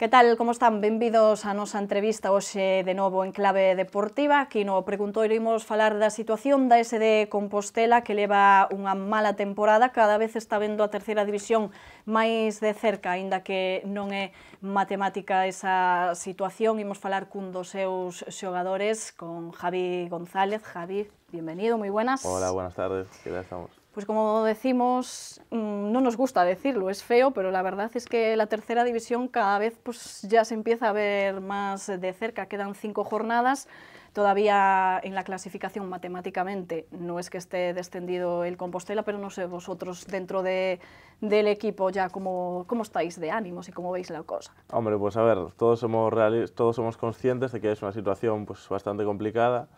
Que tal, como están? Benvidos a nosa entrevista hoxe de novo en clave deportiva. Aquí no pregunto, iremos falar da situación da SD Compostela que leva unha mala temporada. Cada vez está vendo a terceira división máis de cerca, aínda que non é matemática esa situación. Imos falar cun dos seus xogadores, con Javi González. Javi, bienvenido, moi buenas. Hola, buenas tardes. Que tal estamos? Pues como decimos, mm, no nos gusta decirlo, es feo, pero la verdad es que la tercera división cada vez pues, ya se empieza a ver más de cerca. Quedan cinco jornadas, todavía en la clasificación matemáticamente no es que esté descendido el Compostela, pero no sé vosotros dentro del equipo ya cómo, estáis de ánimos y cómo veis la cosa. Hombre, pues a ver, todos somos, todos somos conscientes de que es una situación pues, bastante complicada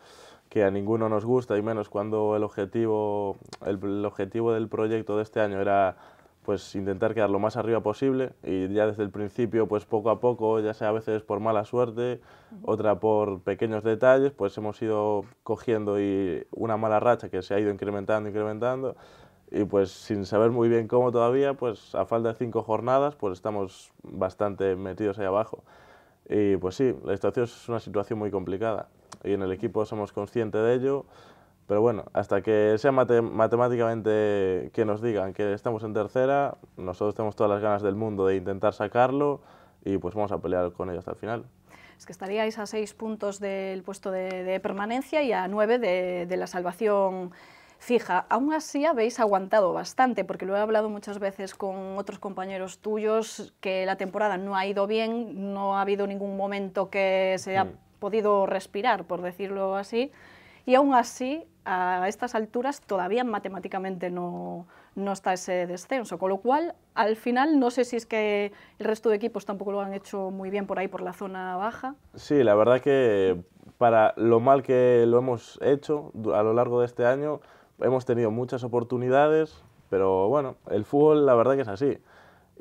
que a ninguno nos gusta, y menos cuando el objetivo, el, objetivo del proyecto de este año era pues intentar quedar lo más arriba posible y ya desde el principio, pues poco a poco, ya sea a veces por mala suerte, otra por pequeños detalles, pues hemos ido cogiendo y una mala racha que se ha ido incrementando, incrementando y pues sin saber muy bien cómo todavía, pues a falta de cinco jornadas, pues estamos bastante metidos ahí abajo. Y pues sí, la situación es una situación muy complicada y en el equipo somos conscientes de ello. Pero bueno, hasta que sea matemáticamente que nos digan que estamos en tercera, nosotros tenemos todas las ganas del mundo de intentar sacarlo y pues vamos a pelear con ello hasta el final. Es que estaríais a seis puntos del puesto de, permanencia y a nueve de, la salvación fija. Aún así habéis aguantado bastante, porque lo he hablado muchas veces con otros compañeros tuyos, que la temporada no ha ido bien, no ha habido ningún momento que se mm podido respirar, por decirlo así, y aún así, a estas alturas todavía matemáticamente no, no está ese descenso, con lo cual, al final, no sé si es que el resto de equipos tampoco lo han hecho muy bien por ahí, por la zona baja. Sí, la verdad que para lo mal que lo hemos hecho a lo largo de este año, hemos tenido muchas oportunidades, pero bueno, el fútbol la verdad que es así.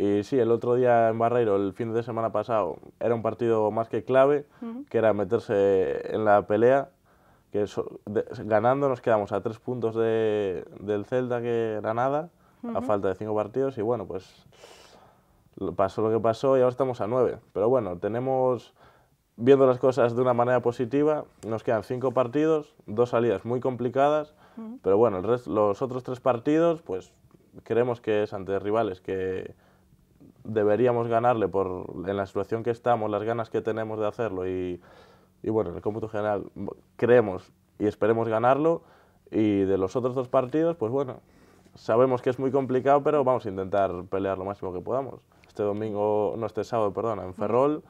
Y sí, el otro día en Barreiro, el fin de semana pasado, era un partido más que clave, que era meterse en la pelea, que ganando nos quedamos a tres puntos de, del Celta que era nada, a falta de cinco partidos, y bueno, pues pasó lo que pasó y ahora estamos a nueve. Pero bueno, tenemos, viendo las cosas de una manera positiva, nos quedan cinco partidos, dos salidas muy complicadas, pero bueno, los otros tres partidos, pues creemos que es ante rivales que deberíamos ganarle por en la situación que estamos, las ganas que tenemos de hacerlo y, bueno, en el cómputo general creemos y esperemos ganarlo y de los otros dos partidos, pues bueno, sabemos que es muy complicado, pero vamos a intentar pelear lo máximo que podamos. Este domingo, no este sábado, perdón, en Ferrol,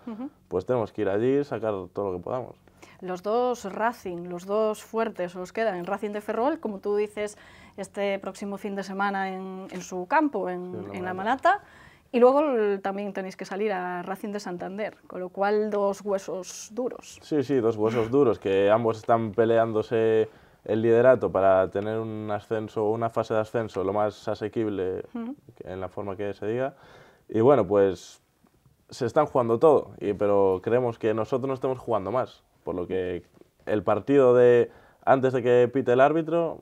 pues tenemos que ir allí y sacar todo lo que podamos los dos Racing, los dos fuertes os quedan. en Racing de Ferrol, como tú dices, este próximo fin de semana en, su campo, en, La Manata. Y luego también tenéis que salir a Racing de Santander, con lo cual dos huesos duros. Sí, sí, dos huesos duros, que ambos están peleándose el liderato para tener un ascenso, una fase de ascenso lo más asequible en la forma que se diga. Y bueno, pues se están jugando todo, pero creemos que nosotros no estamos jugando más, por lo que el partido de antes de que pite el árbitro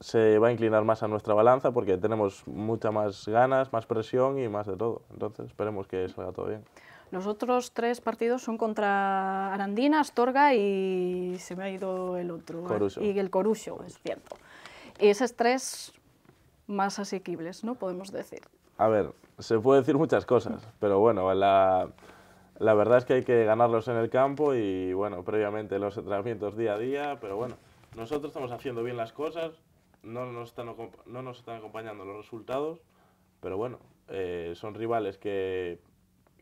se va a inclinar más a nuestra balanza porque tenemos mucha más ganas, más presión y más de todo. Entonces esperemos que salga todo bien. Los otros tres partidos son contra Arandina, Astorga y se me ha ido el otro. ¿eh? Y el Corucho, es cierto. Y esos tres más asequibles, ¿no? Podemos decir. A ver, se puede decir muchas cosas, pero bueno, la, la verdad es que hay que ganarlos en el campo y bueno, previamente los entrenamientos día a día, pero bueno, nosotros estamos haciendo bien las cosas, no nos están, acompañando los resultados, pero bueno, eh, son rivales que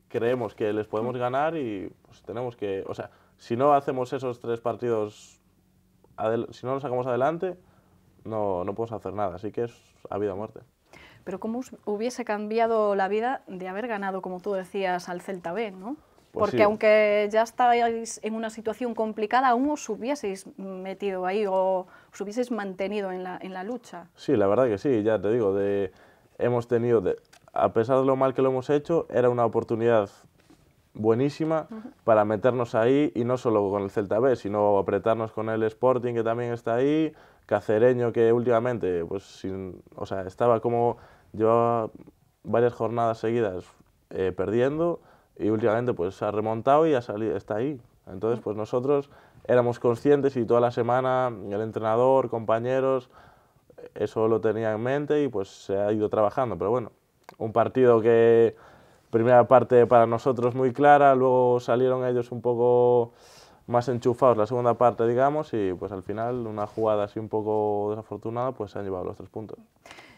creemos que les podemos mm. ganar y pues, tenemos que, o sea, si no hacemos esos tres partidos, si no los sacamos adelante, no, no podemos hacer nada, así que es a vida o muerte. Pero ¿cómo hubiese cambiado la vida de haber ganado, como tú decías, al Celta B, no? Pues Porque aunque ya estáis en una situación complicada, aún os hubieseis metido ahí o, os mantenido en la, en la lucha. Sí, la verdad que sí, ya te digo, de, hemos tenido, a pesar de lo mal que lo hemos hecho, era una oportunidad buenísima para meternos ahí y no solo con el Celta B, sino apretarnos con el Sporting que también está ahí, Cacereño que últimamente pues sin, o sea, estaba como llevaba varias jornadas seguidas eh, perdiendo y últimamente pues ha remontado y ha salido, está ahí. Entonces pues nosotros éramos conscientes y toda la semana el entrenador, compañeros, eso lo tenía en mente y pues se ha ido trabajando. Pero bueno, un partido que primera parte para nosotros muy clara, luego salieron ellos un poco más enchufados la segunda parte, digamos, y pues al final una jugada así un poco desafortunada, pues se han llevado los tres puntos.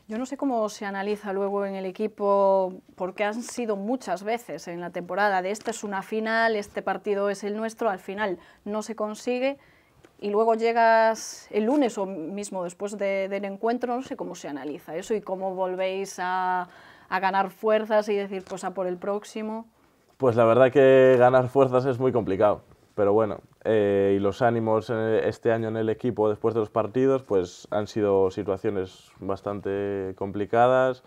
Yo no sé cómo se analiza luego en el equipo, porque han sido muchas veces en la temporada de esta es una final, este partido es el nuestro, al final no se consigue y luego llegas el lunes o mismo después del encuentro, no sé cómo se analiza eso y cómo volvéis a, ganar fuerzas y decir, pues por el próximo. Pues la verdad que ganar fuerzas es muy complicado, pero bueno, eh, y los ánimos este año en el equipo después de los partidos, pues han sido situaciones bastante complicadas,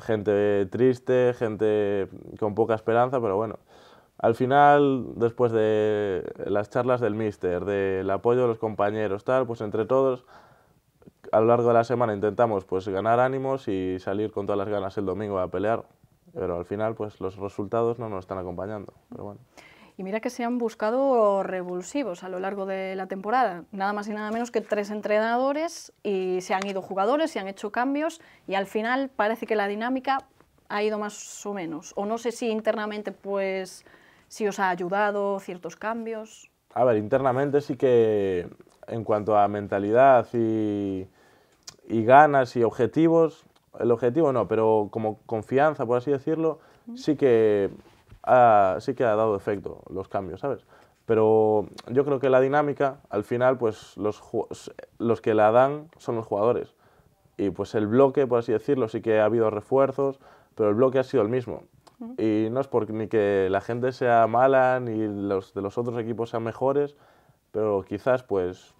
gente triste, gente con poca esperanza, pero bueno. Al final, después de las charlas del míster, del apoyo de los compañeros, tal, pues entre todos, a lo largo de la semana intentamos pues ganar ánimos y salir con todas las ganas el domingo a pelear. Pero al final, pues los resultados no nos están acompañando. Pero bueno. Y mira que se han buscado revulsivos a lo largo de la temporada. Nada más y nada menos que tres entrenadores y se han ido jugadores, se han hecho cambios y al final parece que la dinámica ha ido más o menos. O no sé si internamente, pues, si os ha ayudado ciertos cambios. A ver, internamente sí que en cuanto a mentalidad y, y ganas y objetivos, el objetivo no, pero como confianza, por así decirlo, sí que Ah, sí que ha dado efecto los cambios, ¿sabes? Pero yo creo que la dinámica, al final, pues los, los que la dan son los jugadores. Y pues el bloque, por así decirlo, sí que ha habido refuerzos, pero el bloque ha sido el mismo. Y no es por ni que la gente sea mala, ni los de los otros equipos sean mejores, pero quizás, pues,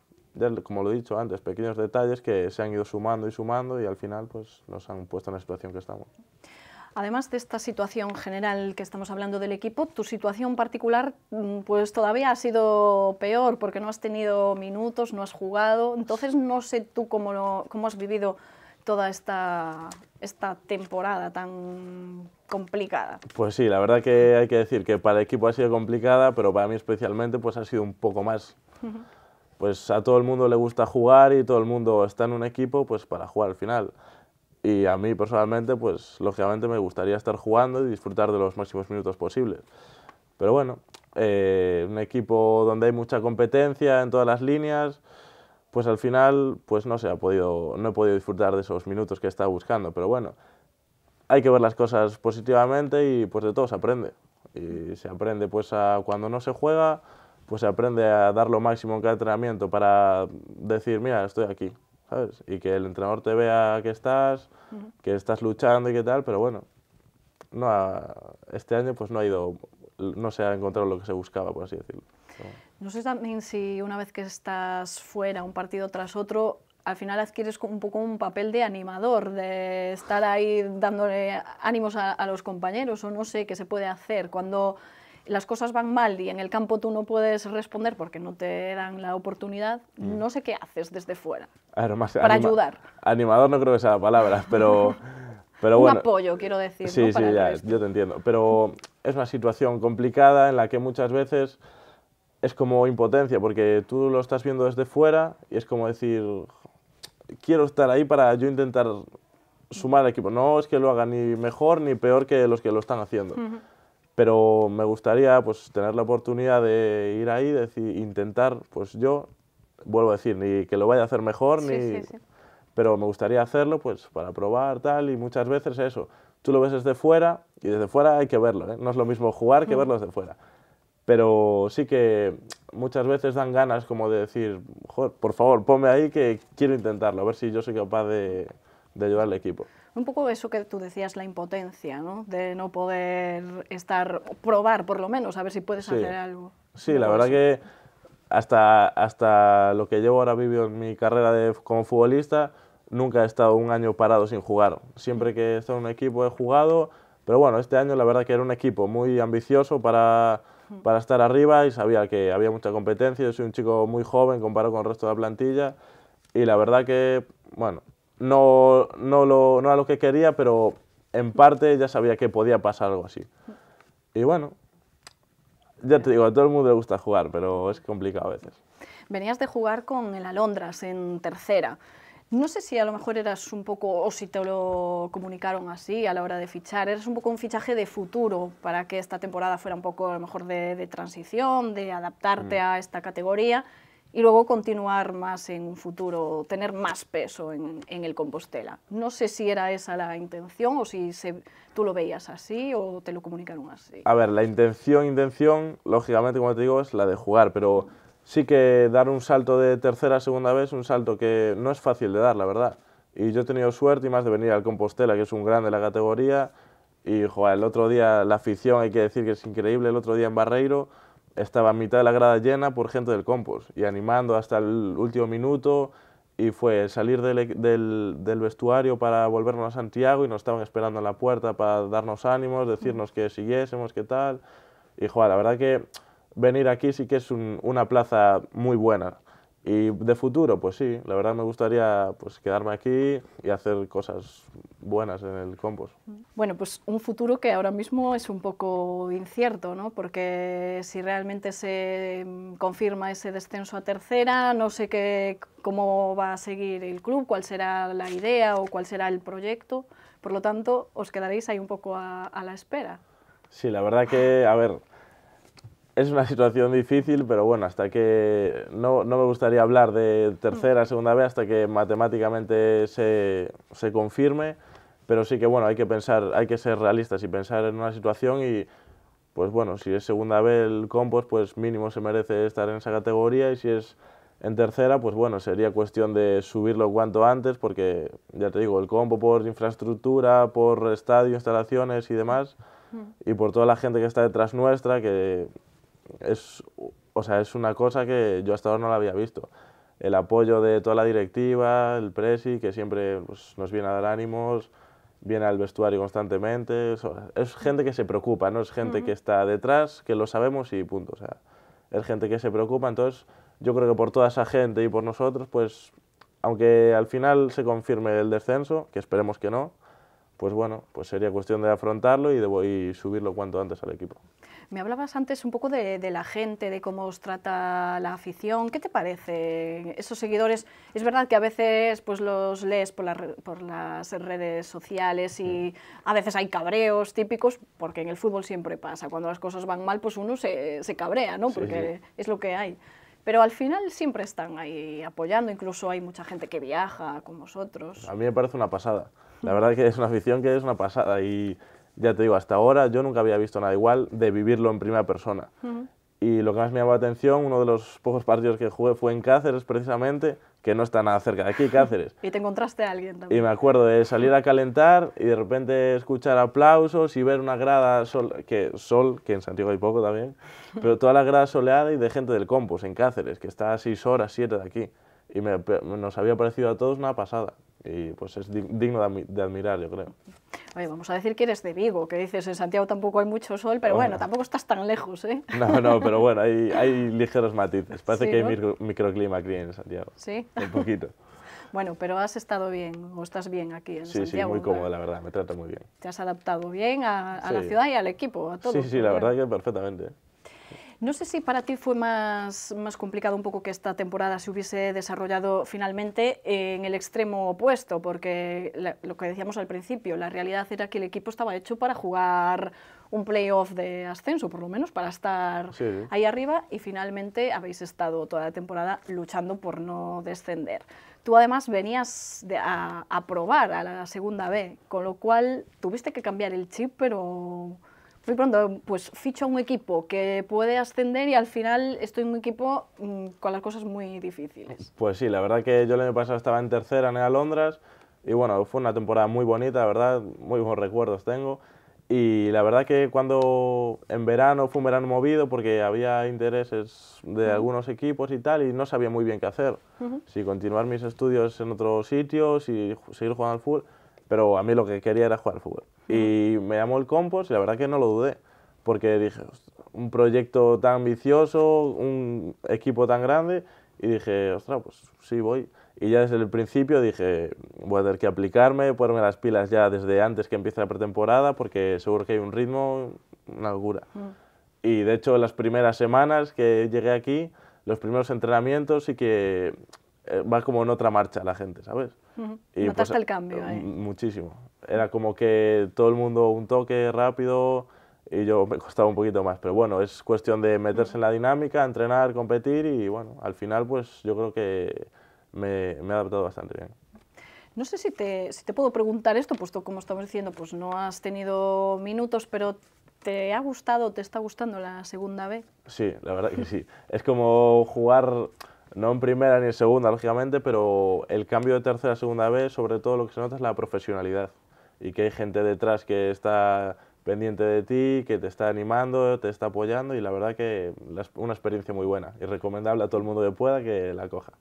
como lo he dicho antes, pequeños detalles que se han ido sumando y sumando y al final, pues, nos han puesto en la situación que estamos. Además de esta situación general que estamos hablando del equipo, tu situación particular mm, pues todavía ha sido peor porque no has tenido minutos, no has jugado. Entonces no sé tú cómo, cómo has vivido toda esta, esta temporada tan complicada. Pues sí, la verdad que hay que decir que para el equipo ha sido complicada, pero para mí especialmente pues ha sido un poco más. Pues a todo el mundo le gusta jugar y todo el mundo está en un equipo pues para jugar al final. Y a mí personalmente, pues lógicamente me gustaría estar jugando y disfrutar de los máximos minutos posibles. Pero bueno, eh, un equipo donde hay mucha competencia en todas las líneas, pues al final pues no, se ha podido, no he podido disfrutar de esos minutos que estaba buscando. Pero bueno, hay que ver las cosas positivamente y pues de todo se aprende. Y se aprende pues cuando no se juega, pues se aprende a dar lo máximo en cada entrenamiento para decir, mira, estoy aquí, y que el entrenador te vea que estás, que estás luchando y qué tal, pero bueno, no este año pues no ha ido, no se ha encontrado lo que se buscaba, por así decirlo. No sé también si una vez que estás fuera, un partido tras otro, al final adquieres un poco un papel de animador, de estar ahí dándole ánimos a, a los compañeros, o no sé qué se puede hacer cuando las cosas van mal y en el campo tú no puedes responder porque no te dan la oportunidad, mm. no sé qué haces desde fuera ah, para ayudar. Animador no creo que sea la palabra, pero... Pero bueno, un apoyo, quiero decir. Sí, sí, ya, yo te entiendo. Pero es una situación complicada en la que muchas veces es como impotencia, porque tú lo estás viendo desde fuera y es como decir, quiero estar ahí para yo intentar sumar al equipo. No es que lo haga ni mejor ni peor que los que lo están haciendo pero me gustaría pues, tener la oportunidad de ir ahí, decir, intentar, pues yo, vuelvo a decir, ni que lo vaya a hacer mejor, Pero me gustaría hacerlo pues para probar, tal, y muchas veces eso. Tú lo ves desde fuera y desde fuera hay que verlo, ¿eh? no es lo mismo jugar que mm. verlo desde fuera. Pero sí que muchas veces dan ganas como de decir, por favor, ponme ahí que quiero intentarlo, a ver si yo soy capaz de ayudar al equipo un poco eso que tú decías, la impotencia, De no poder estar, probar por lo menos, a ver si puedes hacer algo. Sí, la verdad que hasta, hasta lo que llevo ahora vivo en mi carrera de, como futbolista, nunca he estado un año parado sin jugar. Siempre que he estado en un equipo he jugado, pero bueno, este año la verdad que era un equipo muy ambicioso para, para estar arriba y sabía que había mucha competencia. Yo soy un chico muy joven comparado con el resto de la plantilla y la verdad que, bueno, no, no, lo, no era lo que quería, pero en parte ya sabía que podía pasar algo así. Y bueno, ya te digo, a todo el mundo le gusta jugar, pero es complicado a veces. Venías de jugar con el Alondras en tercera. No sé si a lo mejor eras un poco, o si te lo comunicaron así a la hora de fichar, eras un poco un fichaje de futuro para que esta temporada fuera un poco a lo mejor de, transición, de adaptarte mm. a esta categoría y luego continuar más en un futuro, tener más peso en, el Compostela. No sé si era esa la intención o si tú lo veías así o te lo comunicaron así. A ver, la intención, intención, lógicamente, como te digo, es la de jugar, pero sí que dar un salto de tercera a segunda vez, un salto que no es fácil de dar, la verdad. Y yo he tenido suerte y más de venir al Compostela, que es un gran de la categoría. Y joder, el otro día la afición, hay que decir que es increíble, el otro día en Barreiro estaba a mitad de la grada llena por gente del compost y animando hasta el último minuto y fue salir e-, del, vestuario para volvernos a Santiago y nos estaban esperando en la puerta para darnos ánimos, decirnos que siguiésemos, qué tal. Y joder, la verdad que venir aquí sí que es una plaza muy buena. Y de futuro, pues sí, la verdad me gustaría pues, quedarme aquí y hacer cosas buenas en el compost. Bueno, pues un futuro que ahora mismo es un poco incierto, ¿no? porque si realmente se mm, confirma ese descenso a tercera, no sé cómo va a seguir el club, cuál será la idea o cuál será el proyecto. Por lo tanto, os quedaréis ahí un poco a, a la espera. Sí, la verdad que, a ver, es una situación difícil, pero bueno, hasta que no, no me gustaría hablar de tercera, mm. segunda vez, hasta que matemáticamente se, se, confirme, pero sí que bueno, hay que pensar, hay que ser realistas y pensar en una situación y pues bueno, si es segunda vez el compost, pues mínimo se merece estar en esa categoría y si es en tercera, pues bueno, sería cuestión de subirlo cuanto antes porque ya te digo, el compo por infraestructura, por estadio, instalaciones y demás mm. y por toda la gente que está detrás nuestra, que es, o sea, es una cosa que yo hasta ahora no la había visto. El apoyo de toda la directiva, el presi, que siempre pues, nos viene a dar ánimos, viene al vestuario constantemente. Es, gente que se preocupa, no es gente que está detrás, que lo sabemos y punto. O sea, es gente que se preocupa. Entonces, yo creo que por toda esa gente y por nosotros, pues, aunque al final se confirme el descenso, que esperemos que no, pues bueno, pues sería cuestión de afrontarlo y de y subirlo cuanto antes al equipo. Me hablabas antes un poco de, la gente, de cómo os trata la afición. ¿Qué te parece? Esos seguidores, es verdad que a veces pues, los lees por, las redes sociales y a veces hay cabreos típicos, porque en el fútbol siempre pasa. Cuando las cosas van mal, pues uno se, se cabrea, ¿no? Porque es lo que hay pero al final siempre están ahí apoyando, incluso hay mucha gente que viaja con vosotros. A mí me parece una pasada, la mm. verdad es que es una afición que es una pasada y ya te digo, hasta ahora yo nunca había visto nada igual de vivirlo en primera persona. Y lo que más me llamó la atención, uno de los pocos partidos que jugué fue en Cáceres precisamente, que no está nada cerca de aquí, Cáceres. y te encontraste a alguien también. Y me acuerdo de salir a calentar y de repente escuchar aplausos y ver una grada sol, que sol, que en Santiago hay poco también, pero toda la grada soleada y de gente del Compos en Cáceres, que está a 6 horas, 7 de aquí. Y nos había parecido a todos una pasada y pues es digno de admirar, yo creo. Oye, vamos a decir que eres de Vigo, que dices en Santiago tampoco hay mucho sol, pero bueno, tampoco estás tan lejos, ¿eh? No, no, pero bueno, hay, hay ligeros matices. Parece que hay microclima aquí en Santiago. Sí. Un poquito. Bueno, pero has estado bien, o estás bien aquí en Santiago. Sí, sí, muy cómodo, la verdad, me trato muy bien. Te has adaptado bien a, la ciudad y al equipo, a todo. Sí, sí, la verdad que perfectamente. No sé si para ti fue más, complicado un poco que esta temporada se hubiese desarrollado finalmente eh, en el extremo opuesto, porque lo que decíamos al principio, la realidad era que el equipo estaba hecho para jugar un playoff de ascenso, por lo menos, para estar ahí arriba y finalmente habéis estado toda la temporada luchando por no descender. Tú además venías a probar a la segunda B, con lo cual tuviste que cambiar el chip, pero pronto, pues ficho a un equipo que puede ascender y al final estoy en un equipo mm, con las cosas muy difíciles. Pues sí, la verdad que yo el año pasado estaba en tercera en el Londres y bueno, fue una temporada muy bonita, la verdad, muy buenos recuerdos tengo. Y la verdad que cuando en verano fue un verano movido porque había intereses de algunos equipos y tal y no sabía muy bien qué hacer. Si continuar mis estudios en otro sitio, si seguir jugando al fútbol pero a mí lo que quería era jugar al fútbol. Y me llamó el Compost y la verdad que no lo dudé, porque dije, un proyecto tan ambicioso, un equipo tan grande, y dije, ostras, pues sí voy. Y ya desde el principio dije, voy a tener que aplicarme, ponerme las pilas ya desde antes que empiece la pretemporada, porque seguro que hay un ritmo, una locura. Mm. Y de hecho, las primeras semanas que llegué aquí, los primeros entrenamientos sí que eh, va como en otra marcha la gente, ¿sabes? Notaste pues, el cambio ahí. Muchísimo. Era como que todo el mundo un toque rápido y yo me costaba un poquito más. Pero bueno, es cuestión de meterse en la dinámica, entrenar, competir y bueno, al final pues yo creo que me, me he adaptado bastante bien. No sé si te, si te puedo preguntar esto, puesto como estamos diciendo, pues no has tenido minutos, pero ¿te ha gustado, te está gustando la segunda B? Sí, la verdad que sí. es como jugar no en primera ni en segunda, lógicamente, pero el cambio de tercera a segunda vez, sobre todo lo que se nota es la profesionalidad y que hay gente detrás que está pendiente de ti, que te está animando, te está apoyando y la verdad que es una experiencia muy buena y recomendable a todo el mundo que pueda que la coja.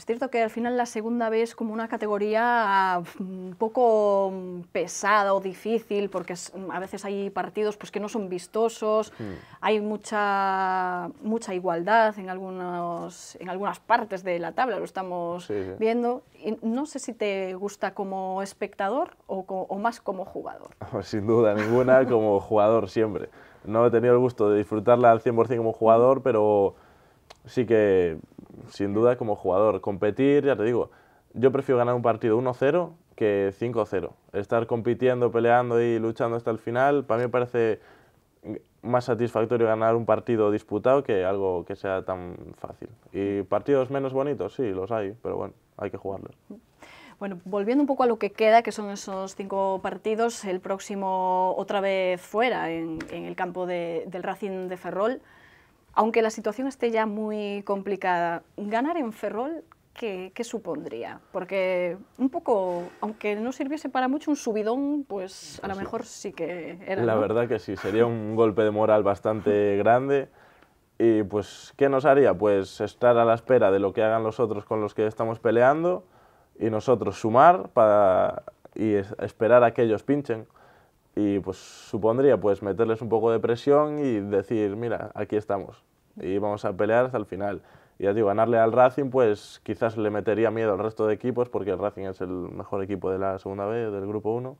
Es cierto que al final la segunda B es como una categoría mm, un poco mm, pesada o difícil, porque mm, a veces hay partidos pues, que no son vistosos, hmm. hay mucha, mucha igualdad en, algunos, en algunas partes de la tabla, lo estamos viendo. no sé si te gusta como espectador o, o más como jugador. Pues sin duda ninguna, como jugador siempre. No he tenido el gusto de disfrutarla al 100% como jugador, pero sí que sin duda como jugador. Competir, ya te digo, yo prefiero ganar un partido 1-0 que 5-0. Estar compitiendo, peleando y luchando hasta el final, para mí parece más satisfactorio ganar un partido disputado que algo que sea tan fácil. Y partidos menos bonitos, sí, los hay, pero bueno, hay que jugarlos. Bueno, volviendo un poco a lo que queda, que son esos cinco partidos, el próximo otra vez fuera, en, el campo del Racing de Ferrol. Aunque la situación esté ya muy complicada, ganar en Ferrol, ¿qué, supondría? Porque un poco, aunque no sirviese para mucho un subidón, pues a lo mejor sí que era. La verdad que sí, sería un golpe de moral bastante grande. Y pues, ¿qué nos haría? Pues estar a la espera de lo que hagan los otros con los que estamos peleando y nosotros sumar para, y esperar a que ellos pinchen y pues supondría pues meterles un poco de presión y decir, mira, aquí estamos y vamos a pelear hasta el final. Y ya digo, ganarle al Racing pues quizás le metería miedo al resto de equipos porque el Racing es el mejor equipo de la segunda B, del grupo 1.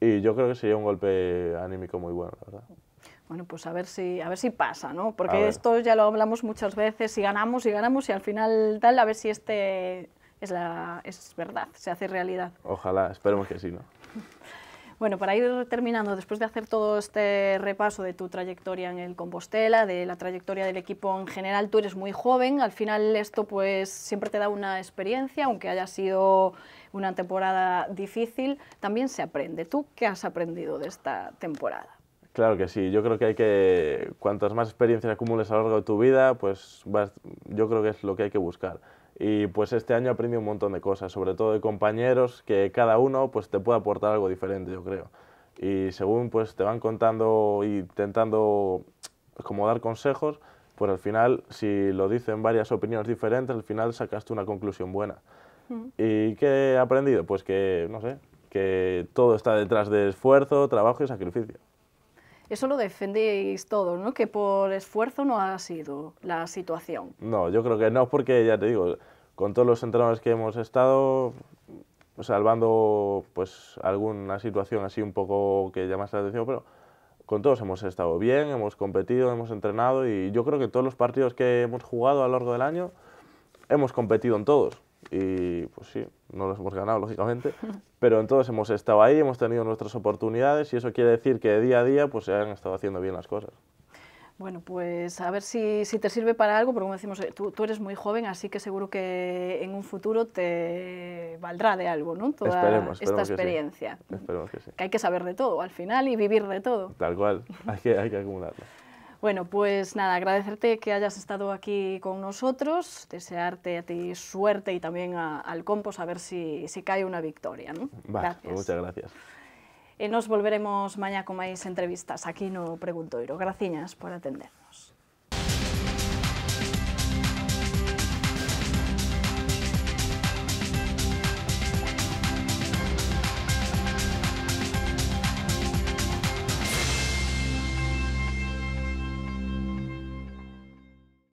Y yo creo que sería un golpe anímico muy bueno, la verdad. Bueno, pues a ver si, a ver si pasa, ¿no? Porque esto ya lo hablamos muchas veces, si ganamos y si ganamos y al final tal, a ver si este es, la, es verdad, se hace realidad. Ojalá, esperemos que sí, ¿no? Bueno, para ir terminando, después de hacer todo este repaso de tu trayectoria en el Compostela, de la trayectoria del equipo en general, tú eres muy joven, al final esto pues siempre te da una experiencia, aunque haya sido una temporada difícil, también se aprende. ¿Tú qué has aprendido de esta temporada? Claro que sí, yo creo que hay que, cuantas más experiencias acumules a lo largo de tu vida, pues yo creo que es lo que hay que buscar y pues este año aprendí un montón de cosas, sobre todo de compañeros que cada uno pues te puede aportar algo diferente, yo creo. Y según pues te van contando y intentando pues, como dar consejos, pues al final si lo dicen varias opiniones diferentes, al final sacaste una conclusión buena. Mm. ¿Y qué he aprendido? Pues que, no sé, que todo está detrás de esfuerzo, trabajo y sacrificio. Eso lo defendéis todo, ¿no? Que por esfuerzo no ha sido la situación. No, yo creo que no, porque ya te digo, con todos los entrenadores que hemos estado, salvando pues alguna situación así un poco que llamase la atención, pero con todos hemos estado bien, hemos competido, hemos entrenado y yo creo que todos los partidos que hemos jugado a lo largo del año hemos competido en todos y pues sí, no los hemos ganado lógicamente, pero entonces hemos estado ahí, hemos tenido nuestras oportunidades y eso quiere decir que día a día pues, se han estado haciendo bien las cosas. Bueno, pues a ver si, te sirve para algo, porque como decimos, eh, tú, eres muy joven, así que seguro que en un futuro te valdrá de algo, ¿no? Toda esta experiencia. Esperemos que sí. Que hay que saber de todo al final y vivir de todo. Tal cual, hay que, hay que acumularlo. Bueno, pues nada, agradecerte que hayas estado aquí con nosotros, desearte a ti suerte y también al Compos a ver si, cae una victoria. ¿no? Vale, pues Muchas gracias. Eh, nos volveremos mañana con más entrevistas. Aquí no Preguntoiro. Graciñas por atendernos.